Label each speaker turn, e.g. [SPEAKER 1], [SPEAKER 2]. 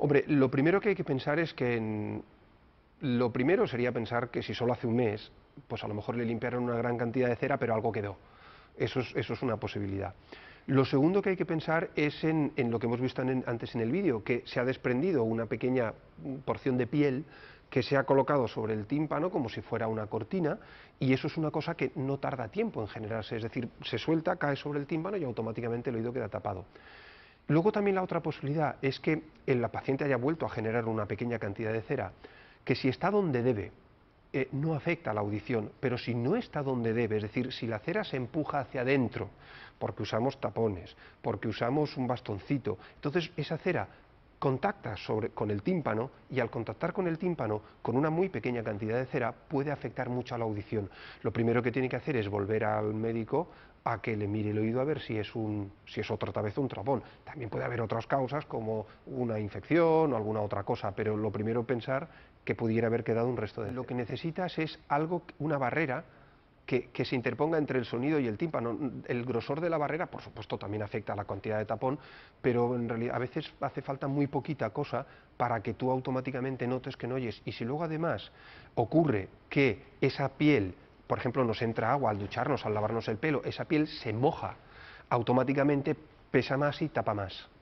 [SPEAKER 1] Hombre, lo primero que hay que pensar es que lo primero sería pensar que si solo hace un mes, pues a lo mejor le limpiaron una gran cantidad de cera, pero algo quedó. Eso es, una posibilidad. Lo segundo que hay que pensar es en, lo que hemos visto antes en el vídeo, que se ha desprendido una pequeña porción de piel que se ha colocado sobre el tímpano como si fuera una cortina y eso es una cosa que no tarda tiempo en generarse, es decir, se suelta, cae sobre el tímpano y automáticamente el oído queda tapado. Luego también la otra posibilidad es que la paciente haya vuelto a generar una pequeña cantidad de cera, que si está donde debe, eh, no afecta la audición, pero si no está donde debe, es decir, si la cera se empuja hacia adentro, porque usamos tapones, porque usamos un bastoncito, entonces esa cera contacta sobre, con el tímpano y al contactar con el tímpano, con una muy pequeña cantidad de cera, puede afectar mucho a la audición. Lo primero que tiene que hacer es volver al médico a que le mire el oído a ver si es, un, si es otra vez un trabón. También puede haber otras causas como una infección o alguna otra cosa, pero lo primero pensar que pudiera haber quedado un resto de... Cera. Lo que necesitas es algo, una barrera que, se interponga entre el sonido y el tímpano. El grosor de la barrera, por supuesto, también afecta a la cantidad de tapón, pero en realidad a veces hace falta muy poquita cosa para que tú automáticamente notes que no oyes. Y si luego además ocurre que esa piel, por ejemplo, nos entra agua al ducharnos, al lavarnos el pelo, esa piel se moja automáticamente, pesa más y tapa más.